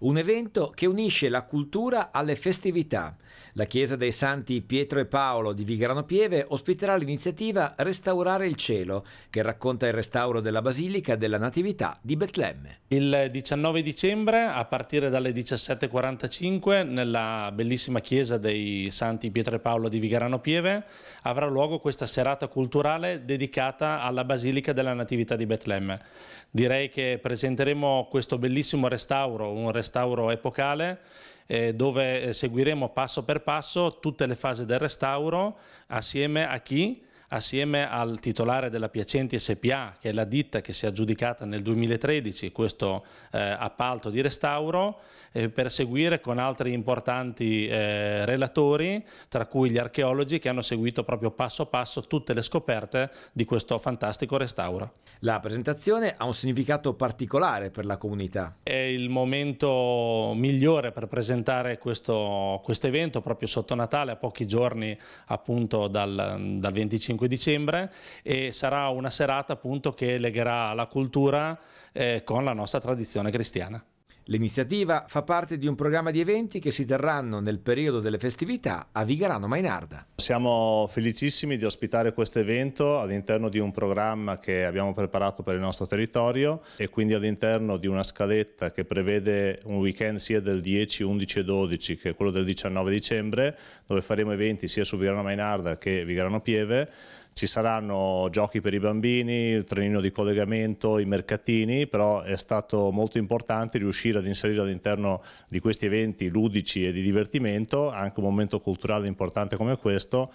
un evento che unisce la cultura alle festività. La Chiesa dei Santi Pietro e Paolo di Vigrano Pieve ospiterà l'iniziativa Restaurare il Cielo, che racconta il restauro della Basilica della Natività di Betlemme. Il 19 dicembre, a partire dalle 17.45, nella bellissima Chiesa dei Santi Pietro e Paolo di Vigrano Pieve, avrà luogo questa serata culturale dedicata alla Basilica della Natività di Betlemme. Direi che presenteremo questo bellissimo restauro, un restauro restauro epocale eh, dove eh, seguiremo passo per passo tutte le fasi del restauro assieme a chi assieme al titolare della Piacenti SPA, che è la ditta che si è aggiudicata nel 2013 questo eh, appalto di restauro, eh, per seguire con altri importanti eh, relatori, tra cui gli archeologi che hanno seguito proprio passo passo tutte le scoperte di questo fantastico restauro. La presentazione ha un significato particolare per la comunità. È il momento migliore per presentare questo, questo evento proprio sotto Natale, a pochi giorni appunto dal, dal 25 5 dicembre e sarà una serata appunto che legherà la cultura eh, con la nostra tradizione cristiana. L'iniziativa fa parte di un programma di eventi che si terranno nel periodo delle festività a Vigarano Mainarda. Siamo felicissimi di ospitare questo evento all'interno di un programma che abbiamo preparato per il nostro territorio e quindi all'interno di una scaletta che prevede un weekend sia del 10, 11 e 12 che quello del 19 dicembre dove faremo eventi sia su Vigarano Mainarda che Vigarano Pieve ci saranno giochi per i bambini, il trenino di collegamento, i mercatini, però è stato molto importante riuscire ad inserire all'interno di questi eventi ludici e di divertimento anche un momento culturale importante come questo